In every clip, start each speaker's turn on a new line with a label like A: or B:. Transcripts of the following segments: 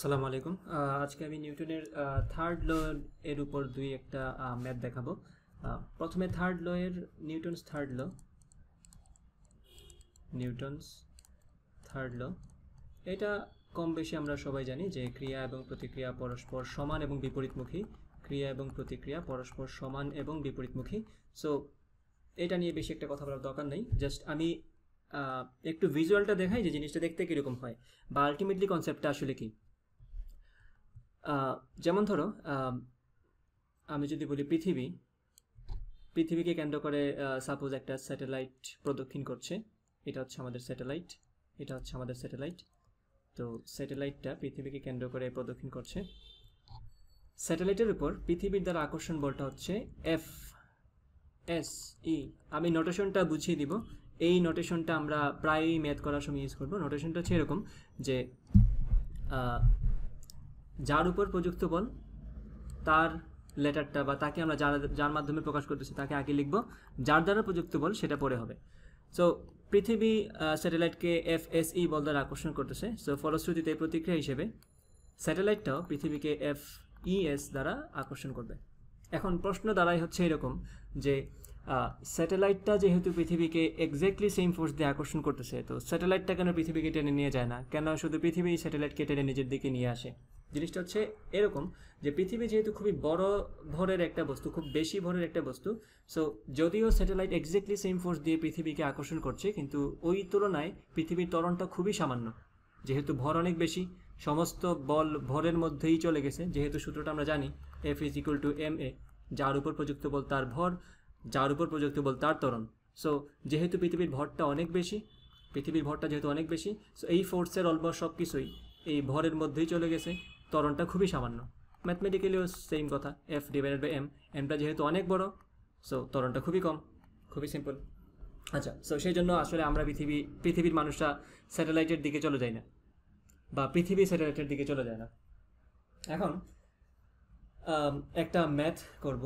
A: আসসালামু আলাইকুম আজকে আমি নিউটনের থার্ড ল এর উপর দুই একটা ম্যাথ দেখাবো প্রথমে থার্ড ল এর Newton's third law Newton's third law এটা কম বেশি আমরা সবাই জানি যে ক্রিয়া এবং প্রতিক্রিয়া পরস্পর সমান এবং বিপরীতমুখী ক্রিয়া এবং প্রতিক্রিয়া পরস্পর সমান এবং বিপরীতমুখী সো এটা নিয়ে বেশি একটা কথা বলার দরকার নেই জাস্ট আমি একটু ভিজুয়ালটা দেখাই যে জিনিসটা দেখতে কীরকম হয় বা আলটিমেটলি কনসেপ্টটা আসলে কী যেমন ধরো আমি যদি বলি পৃথিবী পৃথিবীকে কেন্দ্র করে সাপোজ একটা স্যাটেলাইট প্রদক্ষিণ করছে এটা হচ্ছে আমাদের স্যাটেলাইট এটা হচ্ছে আমাদের স্যাটেলাইট তো স্যাটেলাইটটা পৃথিবীকে কেন্দ্র করে প্রদক্ষিণ করছে স্যাটেলাইটের উপর পৃথিবীর দ্বারা আকর্ষণ বলটা হচ্ছে এফ এস ই আমি নোটেশনটা বুঝিয়ে দিব এই নোটেশনটা আমরা প্রায়ই ম্যাথ করার সময় ইউজ করবো নোটেশনটা হচ্ছে এরকম যে যার উপর প্রযুক্ত বল তার লেটারটা বা তাকে আমরা যার যার মাধ্যমে প্রকাশ করতেছি তাকে আগে লিখব যার দ্বারা প্রযুক্ত বল সেটা পরে হবে সো পৃথিবী স্যাটেলাইটকে এফ এস ই বল দ্বারা আকর্ষণ করতেছে সো ফলশ্রুতিতে প্রতিক্রিয়া হিসেবে স্যাটেলাইটটাও পৃথিবীকে এফ ই এস দ্বারা আকর্ষণ করবে এখন প্রশ্ন দ্বারাই হচ্ছে এরকম যে স্যাটেলাইটটা যেহেতু পৃথিবীকে এক্স্যাক্টলি সেম ফোর্স দিয়ে আকর্ষণ করতেছে তো স্যাটেলাইটটা কেন পৃথিবীকে টেনে নিয়ে যায় না কেন শুধু পৃথিবী স্যাটেলাইটকে টেনে নিজের দিকে নিয়ে আসে জিনিসটা হচ্ছে এরকম যে পৃথিবী যেহেতু খুবই বড় ভরের একটা বস্তু খুব বেশি ভরের একটা বস্তু সো যদিও স্যাটেলাইট এক্স্যাক্টলি সেম ফোর্স দিয়ে পৃথিবীকে আকর্ষণ করছে কিন্তু ওই তুলনায় পৃথিবীর ত্বরণটা খুবই সামান্য যেহেতু ভর অনেক বেশি সমস্ত বল ভরের মধ্যেই চলে গেছে যেহেতু সূত্রটা আমরা জানি F is equal to M A যার উপর প্রযুক্ত বল তার ভর যার উপর প্রযুক্ত বল তার ত্বরণ সো যেহেতু পৃথিবীর ভরটা অনেক বেশি পৃথিবীর ভরটা যেহেতু অনেক বেশি সো এই ফোর্সের অলমোস্ট সব কিছুই এই ভরের মধ্যেই চলে গেছে ত্বরণটা খুবই সামান্য ম্যাথমেটিক্যালিও সেম কথা এফ ডিভাইডেড বাই এম এমটা যেহেতু অনেক বড় সো ত্বরণটা খুবই কম খুবই সিম্পল আচ্ছা সো সেই জন্য আসলে আমরা পৃথিবী পৃথিবীর মানুষরা স্যাটেলাইটের দিকে চলে যায় না বা পৃথিবী স্যাটেলাইটের দিকে চলে যায় না এখন একটা ম্যাথ করব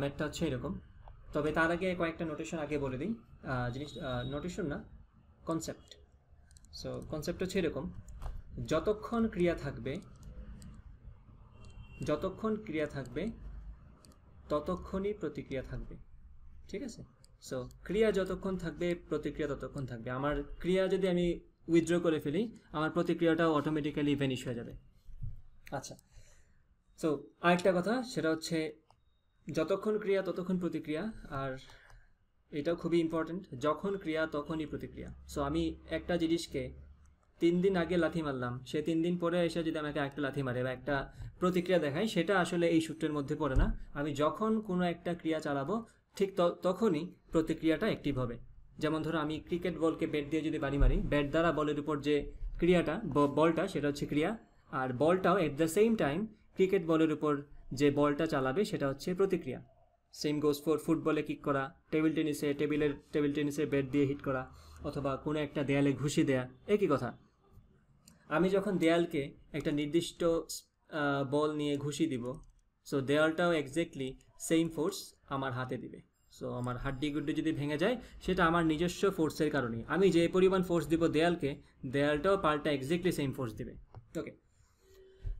A: ম্যাথটা হচ্ছে এরকম তবে তার আগে কয়েকটা নোটেশন আগে বলে দিই জিনিস নোটেশন না কনসেপ্ট সো কনসেপ্ট হচ্ছে এরকম যতক্ষণ ক্রিয়া থাকবে যতক্ষণ ক্রিয়া থাকবে ততক্ষণই প্রতিক্রিয়া থাকবে ঠিক আছে সো ক্রিয়া যতক্ষণ থাকবে প্রতিক্রিয়া ততক্ষণ থাকবে আমার ক্রিয়া যদি আমি উইথড্র করে ফেলি আমার প্রতিক্রিয়াটাও অটোমেটিক্যালি ভ্যানিশ হয়ে যাবে আচ্ছা সো আরেকটা কথা সেটা হচ্ছে যতক্ষণ ক্রিয়া ততক্ষণ প্রতিক্রিয়া আর এটাও খুবই ইম্পর্ট্যান্ট যখন ক্রিয়া তখনই প্রতিক্রিয়া সো আমি একটা জিনিসকে তিন দিন আগে লাথি মারলাম সে তিন দিন পরে এসে যদি আমাকে একটা লাথি মারে বা একটা প্রতিক্রিয়া দেখায় সেটা আসলে এই সূত্রের মধ্যে পড়ে না আমি যখন কোনো একটা ক্রিয়া চালাবো ঠিক তখনই প্রতিক্রিয়াটা অ্যাক্টিভ হবে যেমন ধরো আমি ক্রিকেট বলকে ব্যাট দিয়ে যদি বাড়ি মারি ব্যাট দ্বারা বলের উপর যে ক্রিয়াটা বলটা সেটা হচ্ছে ক্রিয়া আর বলটাও at the same time cricket বলের উপর যে বলটা চালাবে সেটা হচ্ছে প্রতিক্রিয়া সেম গোজ ফর ফুটবলে কিক করা টেবিল টেনিসে টেবিলের টেবিল টেনিসে ব্যাট দিয়ে হিট করা অথবা কোনো একটা দেয়ালে ঘুষি দেয়া একই কথা আমি যখন দেয়ালকে একটা নির্দিষ্ট বল নিয়ে ঘুষি দিব সো দেয়ালটাও এক্স্যাক্টলি সেম ফোর্স আমার হাতে দিবে সো আমার হাড্ডি গুড্ডি যদি ভেঙে যায় সেটা আমার নিজস্ব ফোর্সের কারণে আমি যে পরিমাণ ফোর্স দিব দেয়ালকে দেয়ালটাও পাল্টা এক্স্যাক্টলি সেম ফোর্স দিবে ওকে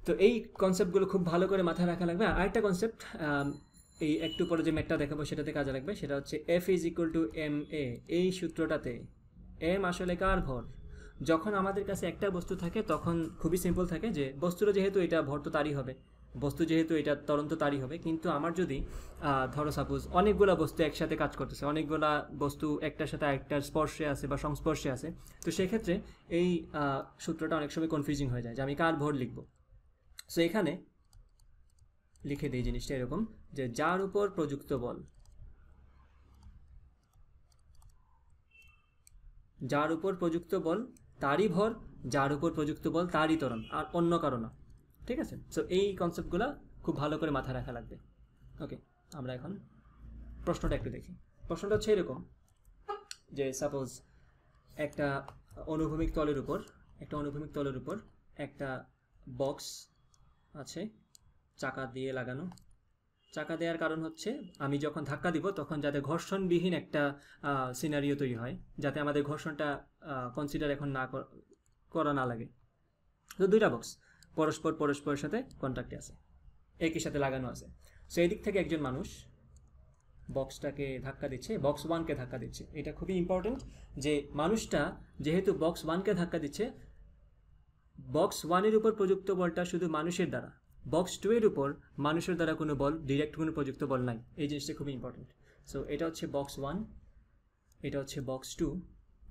A: তো এই কনসেপ্টগুলো খুব ভালো করে মাথায় রাখা লাগবে আরেকটা কনসেপ্ট এই একটু পরে যে ম্যাটটা দেখাবো সেটাতে কাজে লাগবে সেটা হচ্ছে F is equal to M A এই সূত্রটাতে এম আসলে কার ভর যখন আমাদের কাছে একটা বস্তু থাকে তখন খুবই সিম্পল থাকে যে বস্তুর যেহেতু এটা ভর তো তারই হবে বস্তু যেহেতু এটা তরন্ত তারই হবে কিন্তু আমার যদি ধরো সাপোজ অনেকগুলো বস্তু একসাথে কাজ করতেছে অনেকগুলো বস্তু একটার সাথে একটার স্পর্শে আছে বা সংস্পর্শে আছে তো সেক্ষেত্রে এই সূত্রটা অনেক সময় কনফিউজিং হয়ে যায় যে আমি কার ভর লিখবো সো এখানে লিখে দিই জিনিসটা এরকম যে যার উপর প্রযুক্ত বল যার উপর প্রযুক্ত বল তারই ভর যার উপর প্রযুক্ত বল তারই তরণ আর অন্য কারো ঠিক আছে সো এই কনসেপ্টগুলো খুব ভালো করে মাথায় রাখা লাগবে ওকে আমরা এখন প্রশ্নটা একটু দেখি প্রশ্নটা হচ্ছে এরকম যে সাপোজ একটা অনুভূমিক তলের উপর একটা অনুভূমিক তলের উপর একটা বক্স আছে চাকা দিয়ে লাগানো চাকা দেওয়ার কারণ হচ্ছে আমি যখন ধাক্কা দিব তখন যাতে ঘর্ষণবিহীন একটা সিনারিও তৈরি হয় যাতে আমাদের ঘর্ষণটা কনসিডার এখন না করা না লাগে তো দুইটা বক্স পরস্পর পরস্পরের সাথে কন্ট্যাক্টে আছে একই সাথে লাগানো আছে সো এদিক থেকে একজন মানুষ বক্সটাকে ধাক্কা দিচ্ছে বক্স ওয়ানকে ধাক্কা দিচ্ছে এটা খুবই ইম্পর্টেন্ট যে মানুষটা যেহেতু বক্স ওয়ানকে ধাক্কা দিচ্ছে বক্স ওয়ানের উপর প্রযুক্ত বলটা শুধু মানুষের দ্বারা বক্স টু এর উপর মানুষের দ্বারা কোনো বল ডিরেক্ট কোনো প্রযুক্ত বল নাই এই জিনিসটা খুবই ইম্পর্টেন্ট সো এটা হচ্ছে বক্স ওয়ান এটা হচ্ছে বক্স টু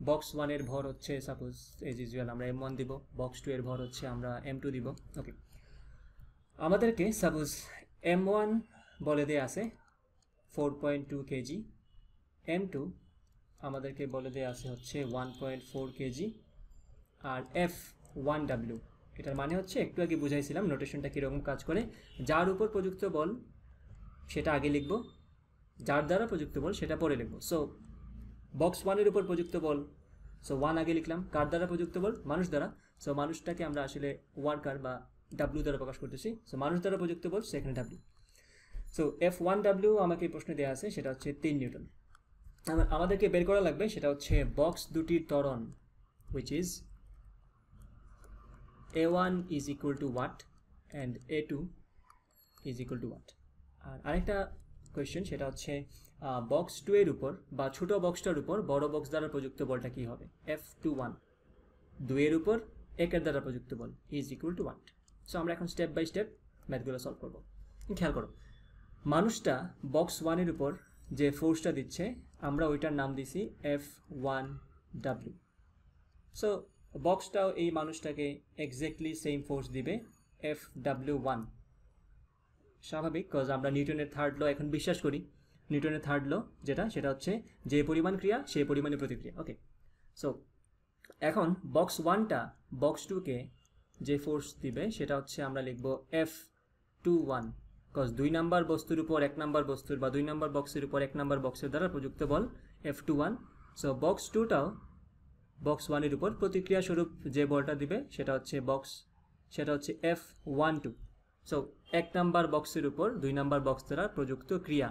A: বক্স ওয়ানের ভর হচ্ছে সাপোজ এজ ইউজুয়াল আমরা এম ওয়ান দিব বক্স টু এর ভর হচ্ছে আমরা এম টু দিব ওকে আমাদেরকে সাপোজ এম ওয়ান বলে দেয়া আছে four point two KG M two আমাদেরকে বলে দেয়া আছে হচ্ছে ওয়ান পয়েন্ট ফোর কেজি আর এফ ওয়ান ডাব্লিউ এটার মানে হচ্ছে একটু আগে বুঝাইছিলাম নোটেশনটা কীরকম কাজ করে যার উপর প্রযুক্ত বল সেটা আগে লিখব যার দ্বারা প্রযুক্ত বল সেটা পরে লিখব সো বক্স ওয়ানের উপর প্রযুক্ত বল সো ওয়ান আগে লিখলাম কার দ্বারা প্রযুক্ত বল মানুষ দ্বারা সো মানুষটাকে আমরা আসলে ওয়ার্কার বা ডাব্লিউ দ্বারা প্রকাশ করতেছি সো মানুষ দ্বারা প্রযুক্ত বল সেখানে W so F one W আমাকে প্রশ্ন দেওয়া আছে সেটা হচ্ছে তিন নিউটন আমাদেরকে বের করা লাগবে সেটা হচ্ছে বক্স দুটির তরণ which is a1 is equal to what and a2 is equal to what আর আরেকটা কোয়েশ্চেন সেটা হচ্ছে বক্স টু এর উপর বা ছোট বক্সটার উপর বড় বক্স দ্বারা প্রযুক্ত বলটা কি হবে এফ টু ওয়ান দুইয়ের উপর একের দ্বারা প্রযুক্ত বল is equal to one so আমরা এখন স্টেপ বাই স্টেপ ম্যাথগুলো সলভ করবো খেয়াল করো মানুষটা বক্স ওয়ানের উপর যে ফোর্সটা দিচ্ছে আমরা ওইটার নাম দিছি এফ ওয়ান ডাব্লিউ সো বক্সটাও এই মানুষটাকে এক্স্যাক্টলি সেম ফোর্স দিবে এফ ডাব্লিউ ওয়ান স্বাভাবিক কজ আমরা নিউটনের থার্ড ল এখন বিশ্বাস করি নিউটনের থার্ড ল যেটা সেটা হচ্ছে যে পরিমাণ ক্রিয়া সেই পরিমাণে প্রতিক্রিয়া ওকে সো এখন বক্স ওয়ানটা বক্স টুকে যে ফোর্স দিবে সেটা হচ্ছে আমরা লিখব এফ টু ওয়ান কজ দুই নাম্বার বস্তুর উপর এক নাম্বার বস্তুর বা দুই নাম্বার বক্সের উপর এক নাম্বার বক্সের দ্বারা প্রযুক্ত বল F two one so box টুটাও বক্স ওয়ানের উপর প্রতিক্রিয়া স্বরূপ যে বলটা দিবে সেটা হচ্ছে বক্স সেটা হচ্ছে এফ ওয়ান টু সো এক নাম্বার বক্সের উপর দুই নাম্বার বক্স দ্বারা প্রযুক্ত ক্রিয়া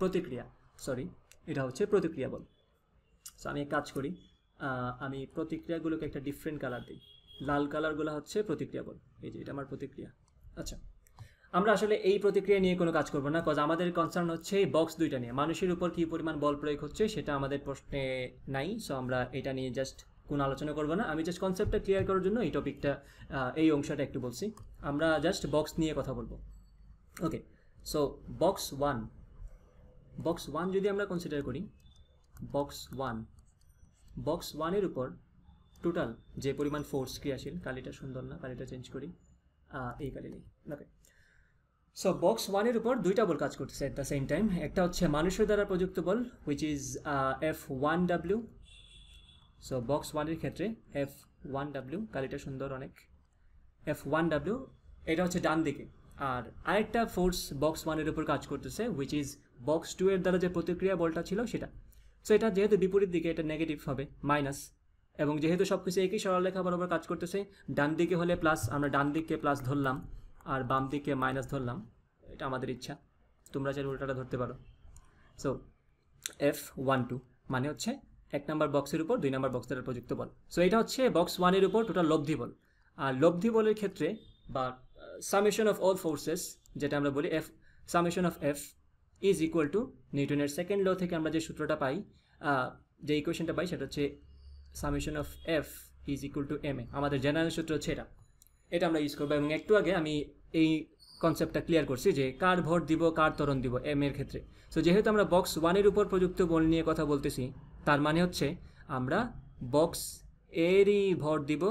A: প্রতিক্রিয়া সরি এটা হচ্ছে প্রতিক্রিয়া বল সো আমি কাজ করি আমি প্রতিক্রিয়াগুলোকে একটা ডিফারেন্ট কালার দিই লাল কালারগুলো হচ্ছে প্রতিক্রিয়া বল এই যে এটা আমার প্রতিক্রিয়া আচ্ছা আমরা আসলে এই প্রতিক্রিয়া নিয়ে কোনো কাজ করবো না কজ আমাদের কনসার্ন হচ্ছে এই বক্স দুইটা নিয়ে মানুষের উপর কী পরিমাণ বল প্রয়োগ হচ্ছে সেটা আমাদের প্রশ্নে নাই সো আমরা এটা নিয়ে জাস্ট কোনো আলোচনা করবো না আমি জাস্ট কনসেপ্টটা ক্লিয়ার করার জন্য এই টপিকটা এই অংশটা একটু বলছি আমরা জাস্ট বক্স নিয়ে কথা বলবো okay so box one box one যদি আমরা কনসিডার করি বক্স ওয়ান বক্স ওয়ানের উপর টোটাল যে পরিমাণ ফোর্স ক্রিয়াশীল কালিটা সুন্দর না কালিটা চেঞ্জ করি এই কালি নেই ওকে সো বক্স ওয়ানের উপর দুইটা বল কাজ করতেছে অ্যাট দ্য সেম টাইম একটা হচ্ছে মানুষের দ্বারা প্রযুক্ত বল which is F one W so box ওয়ানের ক্ষেত্রে এফ ওয়ান ডাব্লিউ কালিটা সুন্দর অনেক এফ ওয়ান ডাব্লিউ এটা হচ্ছে ডান দিকে আর আরেকটা ফোর্স বক্স ওয়ানের উপর কাজ করতেছে হুইচ ইজ বক্স টু এর দ্বারা যে প্রতিক্রিয়া বলটা ছিল সেটা সো এটা যেহেতু বিপরীত দিকে এটা নেগেটিভ হবে মাইনাস এবং যেহেতু সব কিছু একই সরলরেখা বরাবর কাজ করতেছে ডান দিকে হলে প্লাস আমরা ডান দিককে প্লাস ধরলাম আর বাম দিকে মাইনাস ধরলাম এটা আমাদের ইচ্ছা তোমরা চাইলে উল্টাটা ধরতে পারো সো এফ ওয়ান টু মানে হচ্ছে এক নম্বর বক্সের উপর দুই নম্বর বক্সের প্রযুক্ত বল সো এটা হচ্ছে বক্স ওয়ানের উপর টোটাল লব্ধি বল আর লব্ধি বলের ক্ষেত্রে বা সামেশন অফ অল ফোর্সেস যেটা আমরা বলি F summation of F is equal to নিউটনের সেকেন্ড ল থেকে আমরা যে সূত্রটা পাই যে ইকুয়েশনটা পাই সেটা হচ্ছে summation of F is equal to M A আমাদের জেনারেল সূত্র হচ্ছে এটা এটা আমরা ইউজ করবো এবং একটু আগে আমি এই কনসেপ্টটা ক্লিয়ার করছি যে কার ভোট দিব কার তরণ দিব এম এর ক্ষেত্রে সো যেহেতু আমরা বক্স ওয়ানের উপর প্রযুক্ত বল নিয়ে কথা বলতেছি তার মানে হচ্ছে আমরা বক্স এরই ভোট দিব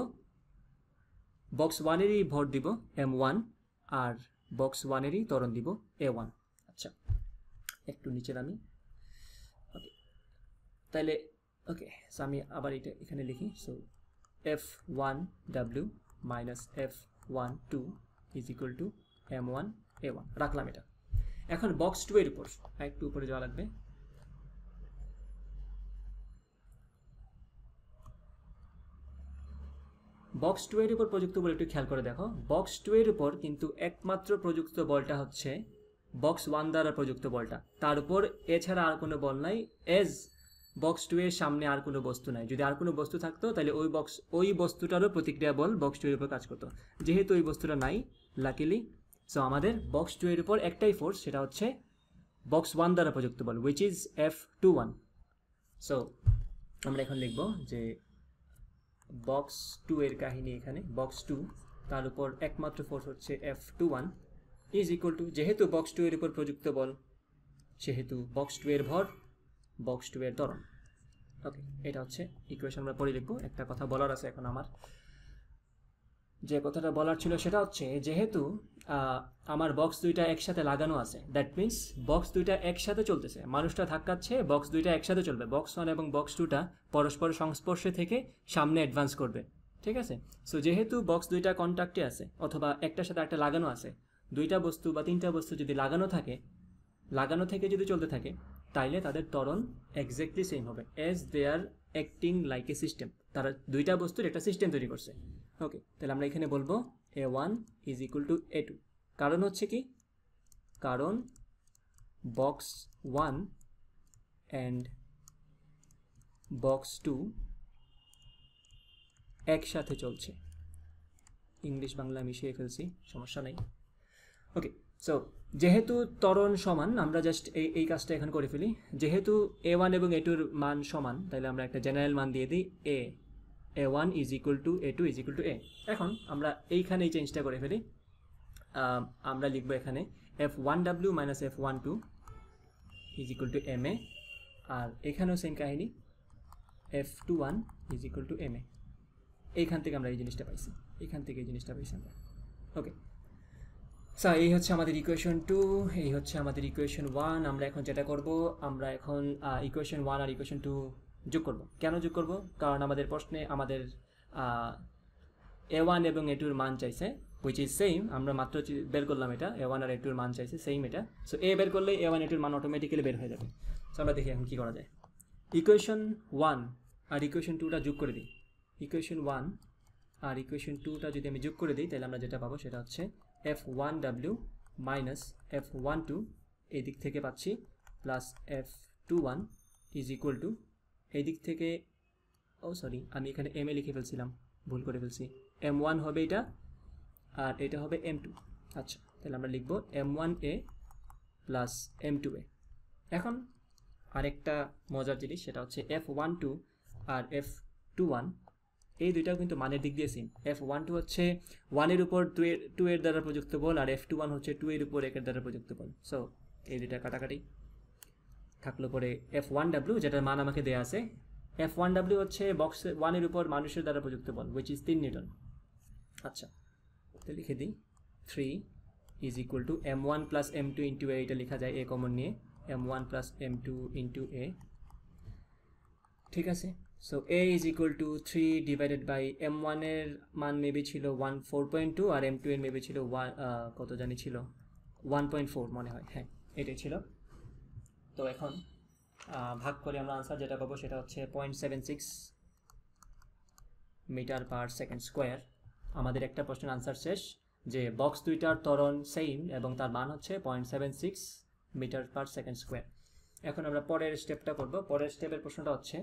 A: বক্স ওয়ানেরই ভোট দিব এম ওয়ান আর বক্স ওয়ানেরই তরণ দিব এ ওয়ান আচ্ছা একটু নিচে নামি ওকে তাহলে ওকে সো আমি আবার এটা এখানে লিখি so F one W minus F one two is equal to M one A one রাখলাম এটা এখন বক্স টু এর উপর একটু উপরে যাওয়া লাগবে বক্স টু এর উপর প্রযুক্ত বল একটু খেয়াল করে দেখো বক্স টু এর উপর কিন্তু একমাত্র প্রযুক্ত বলটা হচ্ছে বক্স ওয়ান দ্বারা প্রযুক্ত বলটা তার উপর এছাড়া আর কোনো বল নাই এজ বক্স টু এর সামনে আর কোনো বস্তু নাই যদি আর কোনো বস্তু থাকতো তাহলে ওই বক্স ওই বস্তুটারও প্রতিক্রিয়া বল বক্স টু এর উপর কাজ করতো যেহেতু ওই বস্তুটা নাই লাকিলি সো আমাদের বক্স টু এর উপর একটাই ফোর্স সেটা হচ্ছে বক্স ওয়ান দ্বারা প্রযুক্ত বল which is F two one so আমরা এখন লিখব যে বক্স টু এর কাহিনী এখানে বক্স টু তার উপর একমাত্র ফোর্স হচ্ছে F two one is equal to যেহেতু বক্স টু এর উপর প্রযুক্ত বল সেহেতু বক্স টু এর ভর বক্স টু এর ধরন ওকে এটা হচ্ছে ইকুয়েশন আমরা পড়ে লিখবো একটা কথা বলার আছে এখন আমার যে কথাটা বলার ছিল সেটা হচ্ছে যেহেতু আমার বক্স দুইটা একসাথে লাগানো আছে দ্যাট মিন্স বক্স দুইটা একসাথে চলতেছে মানুষটা ধাক্কাচ্ছে বক্স দুইটা একসাথে চলবে বক্স ওয়ান এবং বক্স টুটা পরস্পর সংস্পর্শে থেকে সামনে অ্যাডভান্স করবে ঠিক আছে সো যেহেতু বক্স দুইটা কন্ট্যাক্টে আছে অথবা একটার সাথে একটা লাগানো আছে দুইটা বস্তু বা তিনটা বস্তু যদি লাগানো থাকে লাগানো থেকে যদি চলতে থাকে তাইলে তাদের ত্বরণ এক্স্যাক্টলি সেম হবে as they are acting like a system তারা দুইটা বস্তুর একটা সিস্টেম তৈরি করছে ওকে তাহলে আমরা এখানে বলবো A one is equal to A two কারণ হচ্ছে কি কারণ box one and box two একসাথে চলছে ইংলিশ বাংলা মিশিয়ে ফেলছি সমস্যা নাই ওকে সো যেহেতু তরণ সমান আমরা জাস্ট এই এই কাজটা এখানে করে ফেলি যেহেতু এ ওয়ান এবং এ টুর মান সমান তাহলে আমরা একটা জেনারেল মান দিয়ে দিই A A one is equal to A two is equal to A এখন আমরা এইখানে এই চেঞ্জটা করে ফেলি আমরা লিখবো এখানে F one W minus F one two is equal to M A আর এখানেও সেম কাহিনী F two one is equal to M A এইখান থেকে আমরা এই জিনিসটা পাইছি এখান থেকে এই জিনিসটা পাইছি আমরা ওকে সো এই হচ্ছে আমাদের ইকুয়েশন টু এই হচ্ছে আমাদের ইকুয়েশন ওয়ান আমরা এখন যেটা করব আমরা এখন ইকুয়েশন ওয়ান আর ইকুয়েশন টু যোগ করব কেন যোগ করব কারণ আমাদের প্রশ্নে আমাদের এ ওয়ান এবং এ টুর মান চাইছে উইচ ইজ সেম আমরা মাত্র বের করলাম এটা এ ওয়ান আর এ টুর মান চাইছে সেম এটা সো এ বের করলে এ ওয়ান এ টুর মান অটোমেটিক্যালি বের হয়ে যাবে সো আমরা দেখি এখন কী করা যায় ইকুয়েশন ওয়ান আর ইকুয়েশন টুটা যোগ করে দিই ইকুয়েশন ওয়ান আর ইকুয়েশন টুটা যদি আমি যোগ করে দিই তাহলে আমরা যেটা পাবো সেটা হচ্ছে F one W minus F one two এই দিক থেকে পাচ্ছি plus F two one is equal to এই দিক থেকে ও সরি আমি এখানে এম এ লিখে ফেলছিলাম ভুল করে ফেলছি এম ওয়ান হবে এটা আর এটা হবে এম টু আচ্ছা তাহলে আমরা লিখব M one A plus M two A এখন আরেকটা মজার জিনিস সেটা হচ্ছে এফ ওয়ান টু আর এফ টু ওয়ান এই দুইটাও কিন্তু মানের দিক দিয়ে সেম এফ ওয়ান টু হচ্ছে ওয়ানের উপর টু এর টু এর দ্বারা প্রযুক্ত বল আর এফ টু ওয়ান হচ্ছে টু এর উপর একের দ্বারা প্রযুক্ত বল সো এই দুইটা কাটাকাটি থাকলো পরে এফ ওয়ান ডাব্লিউ যেটার মান আমাকে দেওয়া আছে এফ ওয়ান ডাব্লিউ হচ্ছে বক্স ওয়ানের উপর মানুষের দ্বারা প্রযুক্ত বল উইচ ইজ তিন নিউটন আচ্ছা তো লিখে দিই three is equal to M one plus M two into A এটা লেখা যায় এ কমন নিয়ে M one plus M two into A ঠিক আছে so A is equal to three divided by M ওয়ানের মান মেবি ছিল ওয়ান ফোর পয়েন্ট টু আর এম টু এর মেবি ছিল ওয়ান কত জানি ছিল ওয়ান পয়েন্ট ফোর মনে হয় হ্যাঁ এটাই ছিল তো এখন ভাগ করে আমরা আনসার যেটা পাবো সেটা হচ্ছে point seven six metre per second square আমাদের একটা প্রশ্নের আনসার শেষ যে বক্স দুইটার ত্বরণ সেম এবং তার মান হচ্ছে point seven six metre per second square এখন আমরা পরের স্টেপটা করব পরের স্টেপের প্রশ্নটা হচ্ছে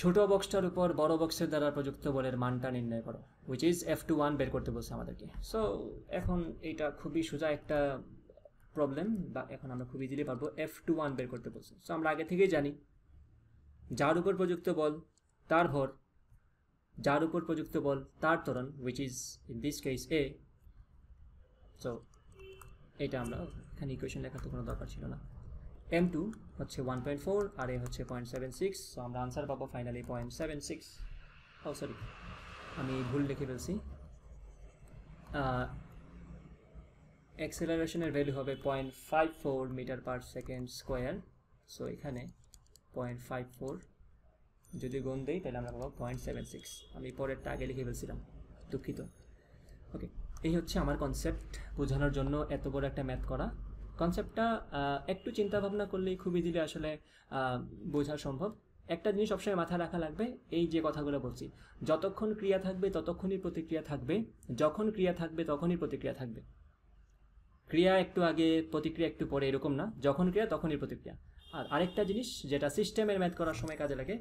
A: ছোট বক্সটার উপর বড় বক্সের দ্বারা প্রযুক্ত বলের মানটা নির্ণয় করো which is F two one বের করতে বলছে আমাদেরকে সো এখন এটা খুবই সোজা একটা প্রবলেম বা এখন আমরা খুবই ইজিলি পারবো এফ টু ওয়ান বের করতে বলছে সো আমরা আগে থেকেই জানি যার উপর প্রযুক্ত বল তার ভর যার উপর প্রযুক্ত বল তার তরণ which is in this case A so এটা আমরা এখানে ইকুয়েশন লেখার তো কোনো দরকার ছিল না এম টু হচ্ছে ওয়ান পয়েন্ট ফোর আর এ হচ্ছে পয়েন্ট সেভেন সিক্স সো আমরা আনসার পাবো finally point seven six oh sorry আমি ভুল লিখে ফেলছি অ্যাক্সেলারেশনের ভ্যালু হবে point five four metre per second square so এখানে পয়েন্ট ফাইভ ফোর যদি গুণ দেই তাহলে আমরা পাবো পয়েন্ট সেভেন সিক্স আমি পরেরটা আগে লিখে ফেলছিলাম দুঃখিত ওকে এই হচ্ছে আমার কনসেপ্ট বোঝানোর জন্য এত বড় একটা ম্যাথ করা কনসেপ্টটা একটু চিন্তা ভাবনা করলেই খুবই দিলে আসলে বোঝা সম্ভব একটা জিনিস সবসময় মাথায় রাখা লাগবে এই যে কথাগুলো বলছি যতক্ষণ ক্রিয়া থাকবে ততক্ষণই প্রতিক্রিয়া থাকবে যখন ক্রিয়া থাকবে তখনই প্রতিক্রিয়া থাকবে ক্রিয়া একটু আগে প্রতিক্রিয়া একটু পরে এরকম না যখন ক্রিয়া তখনই প্রতিক্রিয়া আর আরেকটা জিনিস যেটা সিস্টেমের ম্যাথ করার সময় কাজে লাগে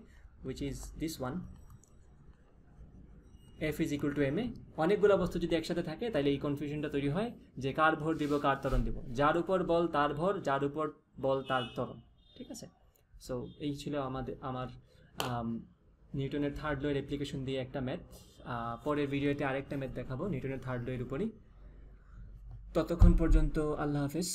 A: which is this one F is equal to M A অনেকগুলো বস্তু যদি একসাথে থাকে তাহলে এই কনফিউশনটা তৈরি হয় যে কার ভর দিব কার তরণ দিব যার উপর বল তার ভর যার উপর বল তার তরণ ঠিক আছে সো এই ছিল আমাদের আমার নিউটনের থার্ড লয়ের অ্যাপ্লিকেশন দিয়ে একটা ম্যাথ পরের ভিডিওতে আরেকটা ম্যাথ দেখাবো নিউটনের থার্ড লয়ের উপরই ততক্ষণ পর্যন্ত আল্লাহ হাফিজ